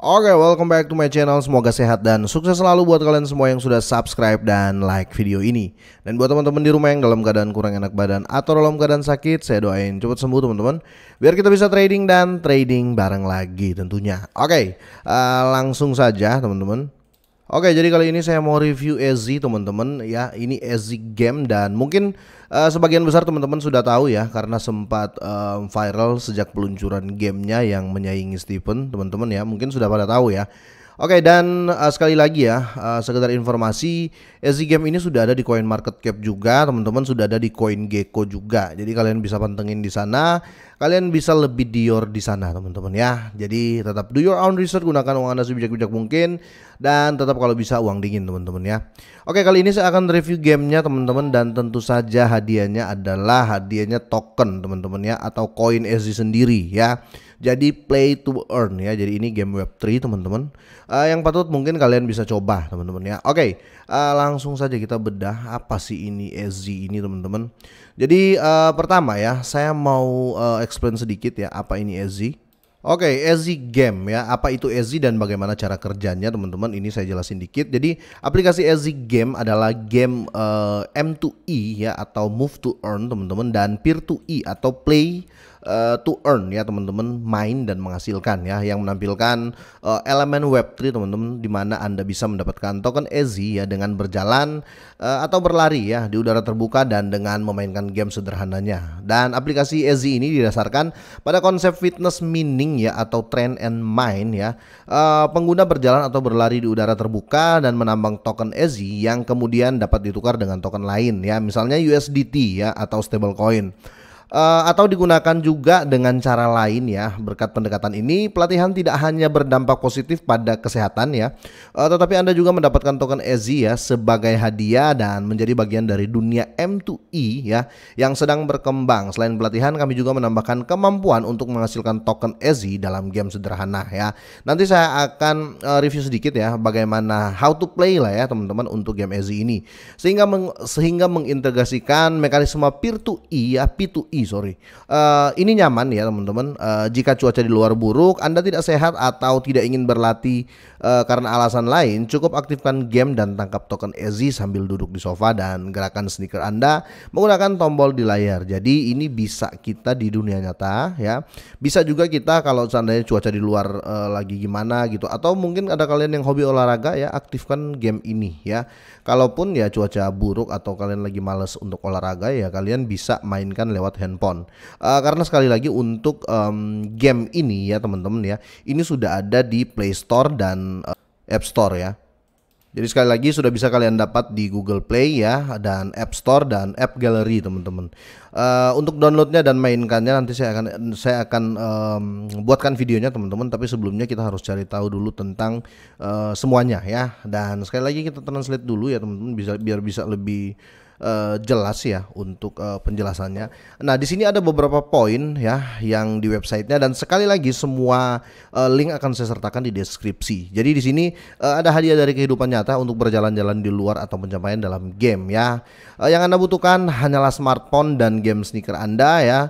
Oke, okay, welcome back to my channel. Semoga sehat dan sukses selalu buat kalian semua yang sudah subscribe dan like video ini. Dan buat teman-teman di rumah yang dalam keadaan kurang enak badan atau dalam keadaan sakit, saya doain cepat sembuh teman-teman. Biar kita bisa trading dan trading bareng lagi tentunya. Oke, okay, uh, eh, langsung saja teman-teman. Oke, jadi kali ini saya mau review EZ teman-teman ya. Ini EZ game dan mungkin uh, sebagian besar teman-teman sudah tahu ya karena sempat um, viral sejak peluncuran gamenya yang menyaingi Steven teman-teman ya. Mungkin sudah pada tahu ya. Oke okay, dan uh, sekali lagi ya uh, sekedar informasi SC Game ini sudah ada di Coin Market Cap juga teman-teman sudah ada di Coin Gecko juga jadi kalian bisa pantengin di sana kalian bisa lebih dior di sana teman-teman ya jadi tetap do your own research gunakan uang anda sebijak-bijak mungkin dan tetap kalau bisa uang dingin teman-teman ya Oke okay, kali ini saya akan review gamenya teman-teman dan tentu saja hadiahnya adalah hadiahnya token teman-teman ya atau koin Ez sendiri ya jadi play to earn ya. Jadi ini game Web3 teman-teman. Uh, yang patut mungkin kalian bisa coba teman-teman ya. Oke, okay, uh, eh, langsung saja kita bedah apa sih ini EZ ini teman-teman. Jadi uh, pertama ya, saya mau uh, explain sedikit ya apa ini EZ. Oke, okay, Easy Game ya. Apa itu Ez dan bagaimana cara kerjanya, teman-teman? Ini saya jelasin dikit. Jadi, aplikasi Ez Game adalah game uh, M2E ya atau Move to Earn, teman-teman, dan Peer to E atau Play uh, to earn ya teman-teman, main dan menghasilkan ya yang menampilkan uh, elemen web3 teman-teman di mana Anda bisa mendapatkan token EZ ya dengan berjalan uh, atau berlari ya di udara terbuka dan dengan memainkan game sederhananya. Dan aplikasi EZ ini didasarkan pada konsep fitness meaning ya atau trend and mind ya. Uh, pengguna berjalan atau berlari di udara terbuka dan menambang token EZ yang kemudian dapat ditukar dengan token lain ya, misalnya USDT ya atau stablecoin. Uh, atau digunakan juga dengan cara lain ya. Berkat pendekatan ini, pelatihan tidak hanya berdampak positif pada kesehatan ya, uh, tetapi Anda juga mendapatkan token EZ ya sebagai hadiah dan menjadi bagian dari dunia M2E ya yang sedang berkembang. Selain pelatihan, kami juga menambahkan kemampuan untuk menghasilkan token EZ dalam game sederhana ya. Nanti saya akan uh, review sedikit ya bagaimana how to play lah ya teman-teman untuk game EZ ini. Sehingga meng sehingga mengintegrasikan mekanisme peer to E ya P2E sorry. Uh, ini nyaman ya teman-teman. Uh, jika cuaca di luar buruk, Anda tidak sehat atau tidak ingin berlatih uh, karena alasan lain, cukup aktifkan game dan tangkap token Ezi sambil duduk di sofa dan gerakan sneaker Anda menggunakan tombol di layar. Jadi ini bisa kita di dunia nyata ya. Bisa juga kita kalau seandainya cuaca di luar uh, lagi gimana gitu atau mungkin ada kalian yang hobi olahraga ya aktifkan game ini ya. Kalaupun ya cuaca buruk atau kalian lagi males untuk olahraga ya kalian bisa mainkan lewat handphone handphone. Uh, karena sekali lagi untuk um, game ini ya teman-teman ya, ini sudah ada di Play Store dan uh, App Store ya. Jadi sekali lagi sudah bisa kalian dapat di Google Play ya dan App Store dan App Gallery teman-teman. Uh, untuk downloadnya dan mainkannya nanti saya akan saya akan um, buatkan videonya teman-teman. Tapi sebelumnya kita harus cari tahu dulu tentang uh, semuanya ya. Dan sekali lagi kita translate dulu ya teman-teman bisa biar bisa lebih uh, jelas ya untuk uh, penjelasannya. Nah, di sini ada beberapa poin ya yang di websitenya dan sekali lagi semua uh, link akan saya sertakan di deskripsi. Jadi di sini uh, ada hadiah dari kehidupan nyata untuk berjalan-jalan di luar atau pencapaian dalam game ya. Uh, yang Anda butuhkan hanyalah smartphone dan game sneaker Anda ya.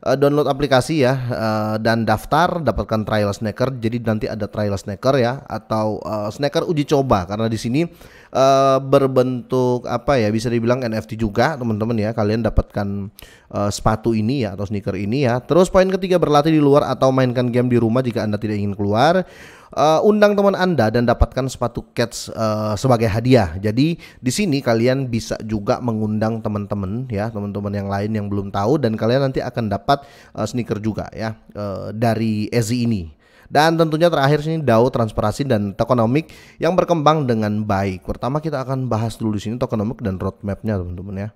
Eh, download aplikasi ya uh, dan daftar dapatkan trial sneaker Jadi nanti ada trial sneaker ya atau uh, snacker uji coba karena di sini uh, berbentuk apa ya bisa dibilang NFT juga teman-teman ya. Kalian dapatkan uh, sepatu ini ya atau sneaker ini ya. Terus poin ketiga berlatih di luar atau mainkan game di rumah jika Anda tidak ingin keluar uh, undang teman Anda dan dapatkan sepatu cats uh, sebagai hadiah. Jadi di sini kalian bisa juga mengundang teman-teman ya, teman-teman yang lain yang belum tahu dan kalian nanti akan dapat uh, sneaker juga ya uh, dari Ezi ini. Dan tentunya terakhir sini DAO transparasi dan tokenomic yang berkembang dengan baik. Pertama kita akan bahas dulu di sini tokenomic dan roadmapnya teman-teman ya.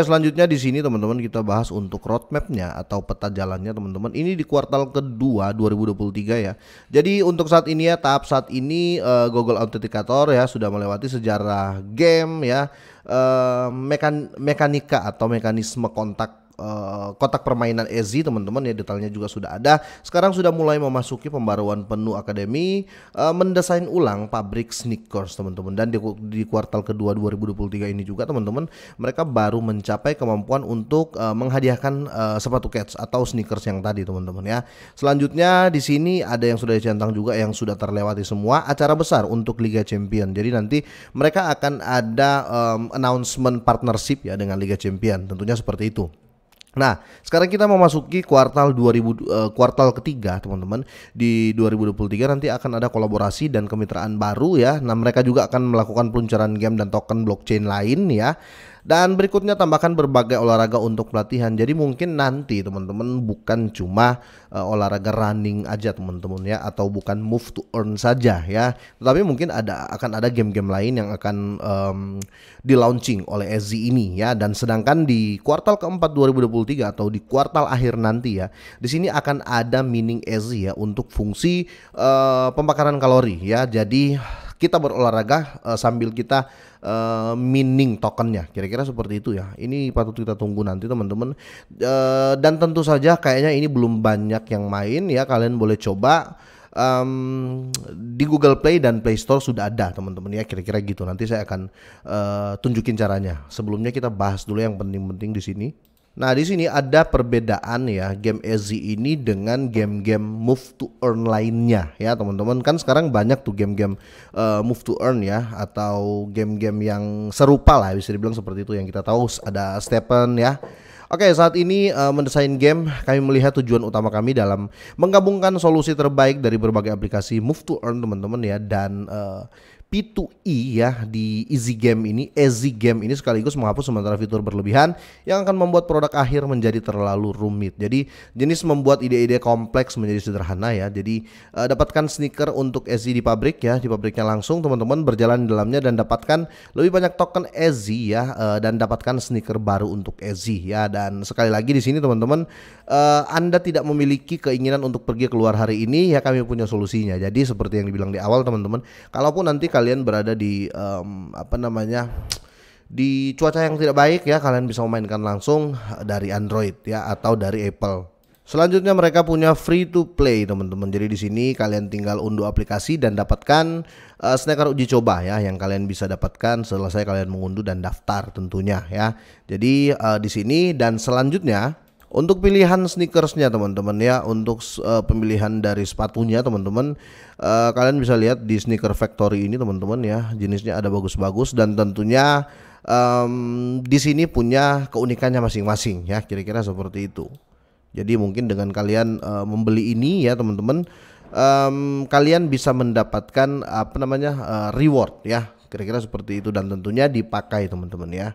Eh, selanjutnya di sini teman-teman kita bahas untuk roadmapnya atau peta jalannya teman-teman. Ini di kuartal kedua 2023 ya. Jadi untuk saat ini ya tahap saat ini uh, Google Authenticator ya sudah melewati sejarah game ya uh, mekan mekanika atau mekanisme kontak Eh, kotak permainan Ez teman-teman ya detailnya juga sudah ada. Sekarang sudah mulai memasuki pembaruan penuh akademi uh, mendesain ulang pabrik sneakers teman-teman dan di, di kuartal kedua 2023 ini juga teman-teman mereka baru mencapai kemampuan untuk uh, menghadiahkan uh, sepatu kets atau sneakers yang tadi teman-teman ya. Selanjutnya di sini ada yang sudah dicentang juga yang sudah terlewati semua acara besar untuk Liga Champion. Jadi nanti mereka akan ada um, announcement partnership ya dengan Liga Champion tentunya seperti itu. Nah, sekarang kita memasuki kuartal 2000 uh, eh, kuartal ketiga, teman-teman. Di 2023 nanti akan ada kolaborasi dan kemitraan baru ya. Nah, mereka juga akan melakukan peluncuran game dan token blockchain lain ya. Dan berikutnya tambahkan berbagai olahraga untuk pelatihan. Jadi mungkin nanti teman-teman bukan cuma uh, olahraga running aja teman-teman ya atau bukan move to earn saja ya. Tetapi mungkin ada akan ada game-game lain yang akan um, di launching oleh Ez ini ya dan sedangkan di kuartal keempat 2023 atau di kuartal akhir nanti ya. Di sini akan ada mining Ez ya untuk fungsi uh, pembakaran kalori ya. Jadi kita berolahraga uh, sambil kita uh, mining tokennya. Kira-kira seperti itu ya. Ini patut kita tunggu nanti teman-teman. Uh, dan tentu saja kayaknya ini belum banyak yang main ya. Kalian boleh coba um, di Google Play dan Play Store sudah ada teman-teman ya kira-kira gitu nanti saya akan uh, tunjukin caranya sebelumnya kita bahas dulu yang penting-penting di sini Nah, di sini ada perbedaan ya game EZ ini dengan game-game move to earn lainnya ya, teman-teman. Kan sekarang banyak tuh game-game uh, move to earn ya atau game-game yang serupa lah bisa dibilang seperti itu yang kita tahu ada Stepen ya. Oke, saat ini uh, mendesain game, kami melihat tujuan utama kami dalam menggabungkan solusi terbaik dari berbagai aplikasi move to earn teman-teman ya dan uh, P2E ya di Easy Game ini, Easy Game ini sekaligus menghapus sementara fitur berlebihan yang akan membuat produk akhir menjadi terlalu rumit. Jadi jenis membuat ide-ide kompleks menjadi sederhana ya. Jadi uh, dapatkan sneaker untuk Easy di pabrik ya, di pabriknya langsung teman-teman berjalan di dalamnya dan dapatkan lebih banyak token Easy ya uh, dan dapatkan sneaker baru untuk Easy ya. Dan sekali lagi di sini teman-teman uh, Anda tidak memiliki keinginan untuk pergi keluar hari ini ya kami punya solusinya. Jadi seperti yang dibilang di awal teman-teman, kalaupun nanti kalian berada di um, apa namanya di cuaca yang tidak baik ya kalian bisa memainkan langsung dari Android ya atau dari Apple. Selanjutnya mereka punya free to play teman-teman. Jadi di sini kalian tinggal unduh aplikasi dan dapatkan uh, eh, sneaker uji coba ya yang kalian bisa dapatkan selesai kalian mengunduh dan daftar tentunya ya. Jadi uh, di sini dan selanjutnya untuk pilihan sneakersnya teman-teman ya, untuk uh, pemilihan dari sepatunya teman-teman, uh, kalian bisa lihat di sneaker factory ini teman-teman ya, jenisnya ada bagus-bagus dan tentunya um, di sini punya keunikannya masing-masing ya, kira-kira seperti itu. Jadi mungkin dengan kalian uh, membeli ini ya teman-teman, um, kalian bisa mendapatkan apa namanya uh, reward ya, kira-kira seperti itu dan tentunya dipakai teman-teman ya.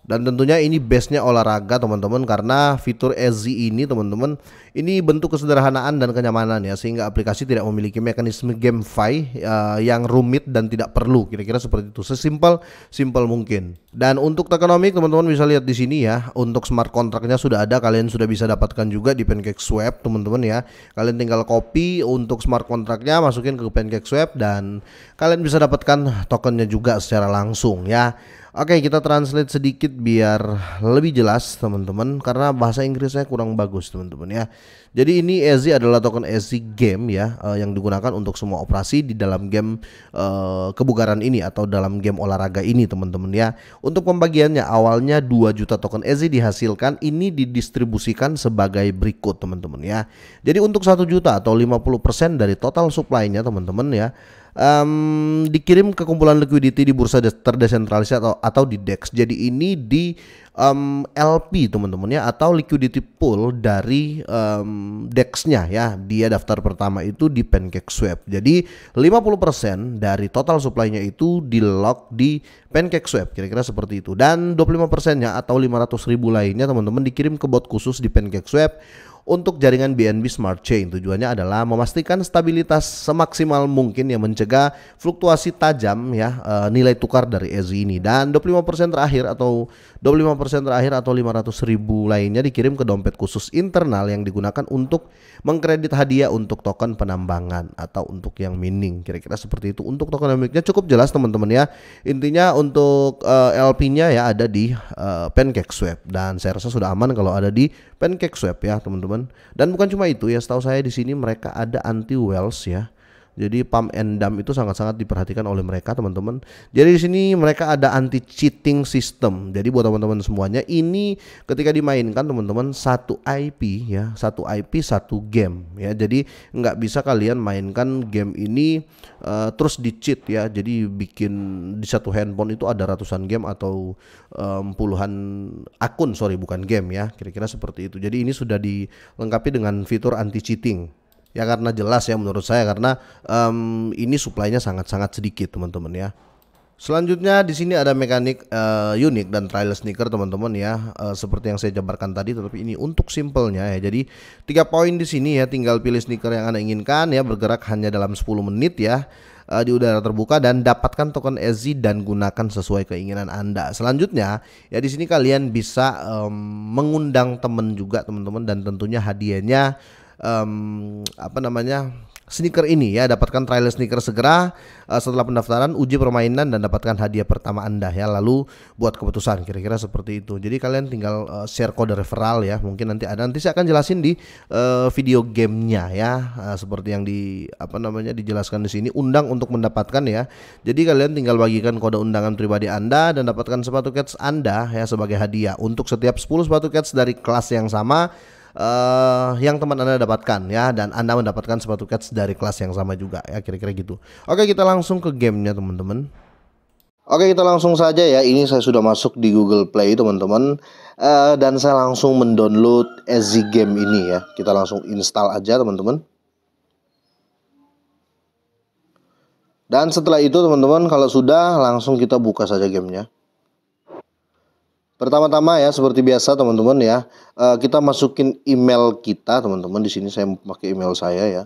Dan tentunya ini base-nya olahraga teman-teman karena fitur EZ ini teman-teman ini bentuk kesederhanaan dan kenyamanan ya sehingga aplikasi tidak memiliki mekanisme GameFi uh, yang rumit dan tidak perlu kira-kira seperti itu sesimpel simpel mungkin. Dan untuk ekonomi teman-teman bisa lihat di sini ya untuk smart kontraknya sudah ada kalian sudah bisa dapatkan juga di Pancake Swap teman-teman ya. Kalian tinggal copy untuk smart kontraknya masukin ke Pancake Swap dan kalian bisa dapatkan tokennya juga secara langsung ya. Oke, kita translate sedikit biar lebih jelas teman-teman karena bahasa Inggrisnya kurang bagus teman-teman ya. Jadi ini EZ adalah token EZ game ya uh, yang digunakan untuk semua operasi di dalam game uh, kebugaran ini atau dalam game olahraga ini teman-teman ya. Untuk pembagiannya awalnya 2 juta token EZ dihasilkan ini didistribusikan sebagai berikut teman-teman ya. Jadi untuk 1 juta atau 50% dari total supply-nya teman-teman ya um, dikirim ke kumpulan liquidity di bursa terdesentralisasi atau atau di DEX. Jadi ini di um, LP teman-teman ya atau liquidity pool dari um, DEX-nya ya. Dia daftar pertama itu di PancakeSwap. Jadi 50% dari total supply-nya itu di lock di PancakeSwap kira-kira seperti itu. Dan 25%-nya atau 500 ribu lainnya teman-teman dikirim ke bot khusus di PancakeSwap untuk jaringan BNB Smart Chain. Tujuannya adalah memastikan stabilitas semaksimal mungkin yang mencegah fluktuasi tajam ya eh, nilai tukar dari EZ ini dan 25% terakhir atau 25% terakhir atau 500 ribu lainnya dikirim ke dompet khusus internal yang digunakan untuk mengkredit hadiah untuk token penambangan atau untuk yang mining kira-kira seperti itu untuk tokenomiknya cukup jelas teman-teman ya intinya untuk uh, eh, LP-nya ya ada di uh, Pancake Swap dan saya rasa sudah aman kalau ada di Pancake Swap ya teman-teman teman-teman. Dan bukan cuma itu ya, setahu saya di sini mereka ada anti Wells ya. Jadi pump and dump itu sangat-sangat diperhatikan oleh mereka teman-teman. Jadi di sini mereka ada anti cheating system. Jadi buat teman-teman semuanya ini ketika dimainkan teman-teman satu IP ya, satu IP satu game ya. Jadi nggak bisa kalian mainkan game ini uh, terus di cheat ya. Jadi bikin di satu handphone itu ada ratusan game atau um, puluhan akun sorry bukan game ya. Kira-kira seperti itu. Jadi ini sudah dilengkapi dengan fitur anti cheating Ya karena jelas ya menurut saya karena um, ini suplainya sangat-sangat sedikit teman-teman ya. Selanjutnya di sini ada mekanik uh, unik dan trial sneaker teman-teman ya uh, seperti yang saya jabarkan tadi tetapi ini untuk simpelnya ya. Jadi tiga poin di sini ya tinggal pilih sneaker yang Anda inginkan ya bergerak hanya dalam 10 menit ya uh, di udara terbuka dan dapatkan token EZ dan gunakan sesuai keinginan Anda. Selanjutnya ya di sini kalian bisa um, mengundang teman juga teman-teman dan tentunya hadiahnya um, apa namanya sneaker ini ya dapatkan trial sneaker segera uh, setelah pendaftaran uji permainan dan dapatkan hadiah pertama anda ya lalu buat keputusan kira-kira seperti itu jadi kalian tinggal uh, share kode referral ya mungkin nanti ada nanti saya akan jelasin di uh, video gamenya ya uh, seperti yang di apa namanya dijelaskan di sini undang untuk mendapatkan ya jadi kalian tinggal bagikan kode undangan pribadi anda dan dapatkan sepatu cats anda ya sebagai hadiah untuk setiap 10 sepatu cats dari kelas yang sama uh, yang teman Anda dapatkan ya dan Anda mendapatkan sepatu cats dari kelas yang sama juga ya kira-kira gitu. Oke, kita langsung ke gamenya teman-teman. Oke kita langsung saja ya ini saya sudah masuk di Google Play teman-teman uh, dan saya langsung mendownload EZ Game ini ya kita langsung install aja teman-teman dan setelah itu teman-teman kalau sudah langsung kita buka saja gamenya Pertama-tama ya seperti biasa teman-teman ya, eh, kita masukin email kita teman-teman di sini saya pakai email saya ya.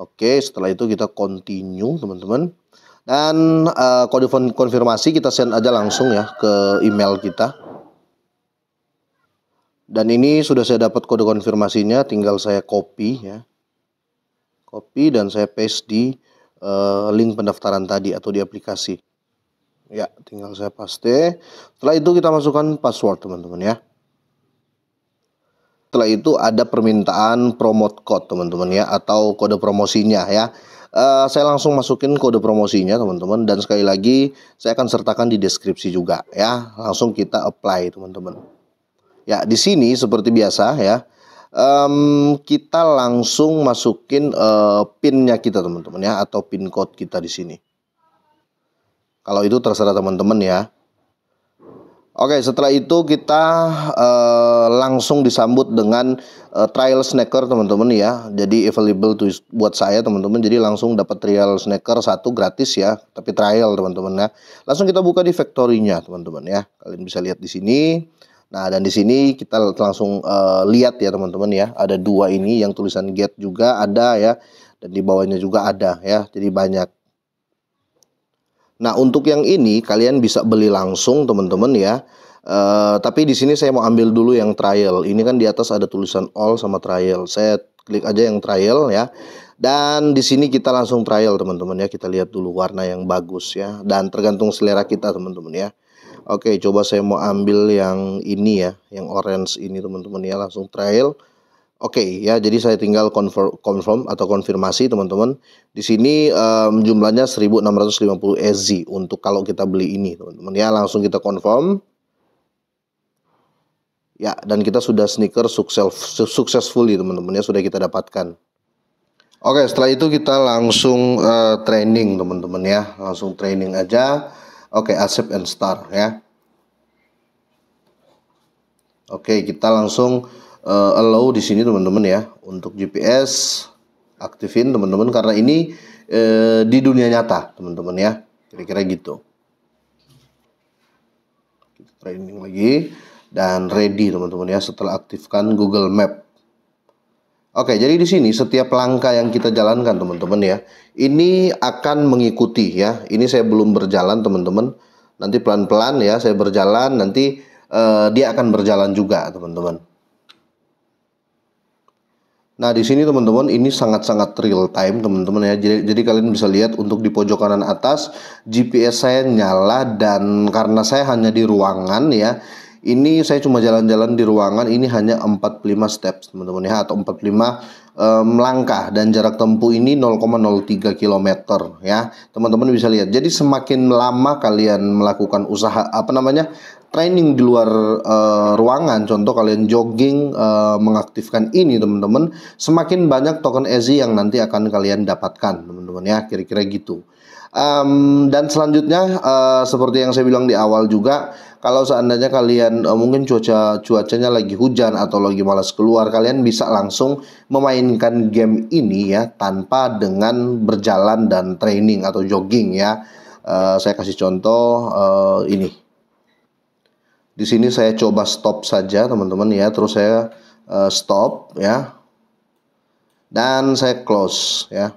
Oke, setelah itu kita continue teman-teman. Dan eh, kode konfirmasi kita send aja langsung ya ke email kita. Dan ini sudah saya dapat kode konfirmasinya, tinggal saya copy ya. Copy dan saya paste di eh, link pendaftaran tadi atau di aplikasi. Ya, tinggal saya paste. Setelah itu kita masukkan password teman-teman ya. Setelah itu ada permintaan promote code teman-teman ya atau kode promosinya ya. Uh, saya langsung masukin kode promosinya teman-teman dan sekali lagi saya akan sertakan di deskripsi juga ya. Langsung kita apply teman-teman. Ya, di sini seperti biasa ya. Um, kita langsung masukin uh, pinnya kita teman-teman ya atau pin code kita di sini. Kalau itu terserah teman-teman ya. Oke, setelah itu kita uh, langsung disambut dengan uh, trial snacker teman-teman ya. Jadi available to, buat saya teman-teman. Jadi langsung dapat trial snacker satu gratis ya, tapi trial teman-teman ya. Langsung kita buka di factory-nya teman-teman ya. Kalian bisa lihat di sini. Nah, dan di sini kita langsung uh, lihat ya teman-teman ya. Ada dua ini yang tulisan get juga ada ya dan di bawahnya juga ada ya. Jadi banyak. Nah, untuk yang ini kalian bisa beli langsung teman-teman ya. Uh, tapi di sini saya mau ambil dulu yang trial. Ini kan di atas ada tulisan all sama trial. Saya klik aja yang trial ya. Dan di sini kita langsung trial teman-teman ya. Kita lihat dulu warna yang bagus ya. Dan tergantung selera kita teman-teman ya. Oke, coba saya mau ambil yang ini ya, yang orange ini teman-teman ya, langsung trial. Oke okay, ya, jadi saya tinggal confirm, confirm atau konfirmasi teman-teman. Di sini um, jumlahnya 1650 EZ untuk kalau kita beli ini teman-teman ya. Langsung kita confirm. Ya, dan kita sudah sneaker sukses successfully teman-teman ya sudah kita dapatkan. Oke, okay, setelah itu kita langsung uh, training teman-teman ya. Langsung training aja. Oke, okay, accept and start ya. Oke, okay, kita langsung uh, allow di sini teman-teman ya untuk GPS aktifin teman-teman karena ini uh, di dunia nyata teman-teman ya kira-kira gitu kita training lagi dan ready teman-teman ya setelah aktifkan Google Map Oke, jadi di sini setiap langkah yang kita jalankan teman-teman ya, ini akan mengikuti ya. Ini saya belum berjalan teman-teman. Nanti pelan-pelan ya saya berjalan, nanti uh, dia akan berjalan juga teman-teman. Nah, di sini teman-teman ini sangat-sangat real time teman-teman ya. Jadi, jadi kalian bisa lihat untuk di pojok kanan atas GPS saya nyala dan karena saya hanya di ruangan ya. Ini saya cuma jalan-jalan di ruangan ini hanya 45 steps teman-teman ya atau 45 Eh, melangkah dan jarak tempuh ini 0,03 km ya. Teman-teman bisa lihat. Jadi semakin lama kalian melakukan usaha apa namanya? training di luar uh, ruangan, contoh kalian jogging uh, mengaktifkan ini teman-teman, semakin banyak token EZ yang nanti akan kalian dapatkan, teman-teman ya, kira-kira gitu. Um, dan selanjutnya uh, seperti yang saya bilang di awal juga kalau seandainya kalian uh, mungkin cuaca cuacanya lagi hujan atau lagi malas keluar kalian bisa langsung memainkan game ini ya tanpa dengan berjalan dan training atau jogging ya. Uh, saya kasih contoh uh, ini. Di sini saya coba stop saja teman-teman ya terus saya uh, stop ya. Dan saya close ya.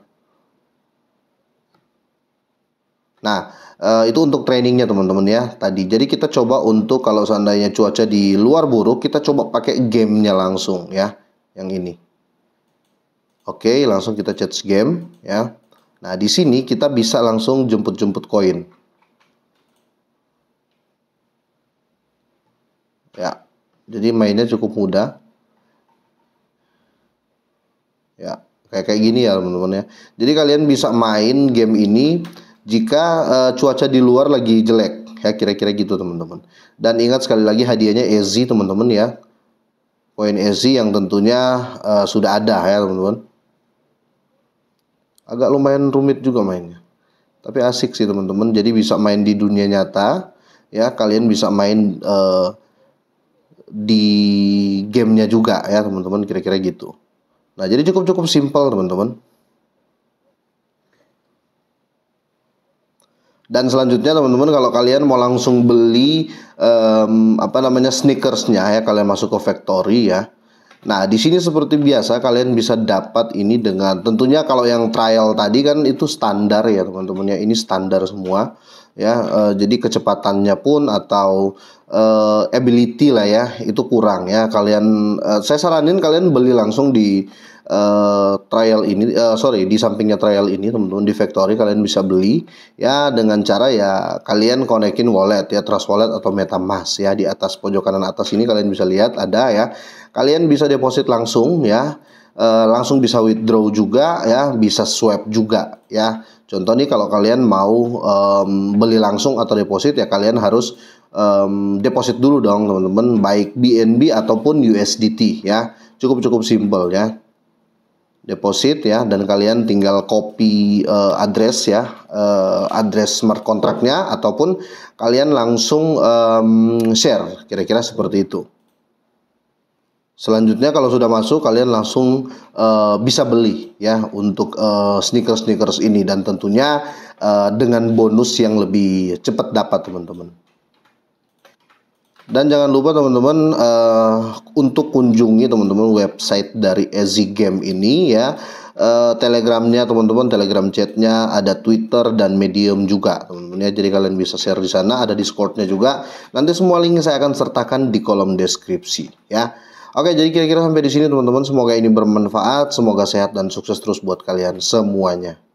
Nah, eh, itu untuk trainingnya teman-teman ya tadi. Jadi kita coba untuk kalau seandainya cuaca di luar buruk, kita coba pakai gamenya langsung ya, yang ini. Oke, langsung kita chat game ya. Nah, di sini kita bisa langsung jemput-jemput koin. Ya, jadi mainnya cukup mudah. Ya, kayak kayak gini ya teman-teman ya. Jadi kalian bisa main game ini jika uh, cuaca di luar lagi jelek ya kira-kira gitu teman-teman dan ingat sekali lagi hadiahnya EZ, teman-teman ya poin EZ yang tentunya uh, sudah ada ya teman-teman agak lumayan rumit juga mainnya tapi asik sih teman-teman jadi bisa main di dunia nyata ya kalian bisa main uh, di gamenya juga ya teman-teman kira-kira gitu nah jadi cukup-cukup simple, teman-teman Dan selanjutnya teman-teman kalau kalian mau langsung beli um, apa namanya sneakersnya ya kalian masuk ke factory ya. Nah di sini seperti biasa kalian bisa dapat ini dengan tentunya kalau yang trial tadi kan itu standar ya teman temannya ini standar semua ya uh, jadi kecepatannya pun atau uh, ability lah ya itu kurang ya kalian uh, saya saranin kalian beli langsung di Eh, trial ini uh, sorry di sampingnya trial ini teman-teman di factory kalian bisa beli ya dengan cara ya kalian konekin wallet ya trust wallet atau metamask ya di atas pojok kanan atas ini kalian bisa lihat ada ya kalian bisa deposit langsung ya uh, langsung bisa withdraw juga ya bisa swap juga ya contoh nih kalau kalian mau um, beli langsung atau deposit ya kalian harus um, deposit dulu dong teman-teman baik BNB ataupun USDT ya cukup cukup simple ya deposit ya dan kalian tinggal copy uh, address ya uh, address smart contractnya ataupun kalian langsung um, share kira-kira seperti itu selanjutnya kalau sudah masuk kalian langsung uh, bisa beli ya untuk uh, sneakers sneakers ini dan tentunya uh, dengan bonus yang lebih cepat dapat teman-teman dan jangan lupa teman-teman uh, untuk kunjungi teman-teman website dari Easy Game ini ya. Uh, telegramnya teman-teman, telegram chatnya ada Twitter dan Medium juga teman-teman ya. Jadi kalian bisa share di sana, ada Discordnya juga. Nanti semua link saya akan sertakan di kolom deskripsi ya. Oke, jadi kira-kira sampai di sini teman-teman. Semoga ini bermanfaat, semoga sehat dan sukses terus buat kalian semuanya.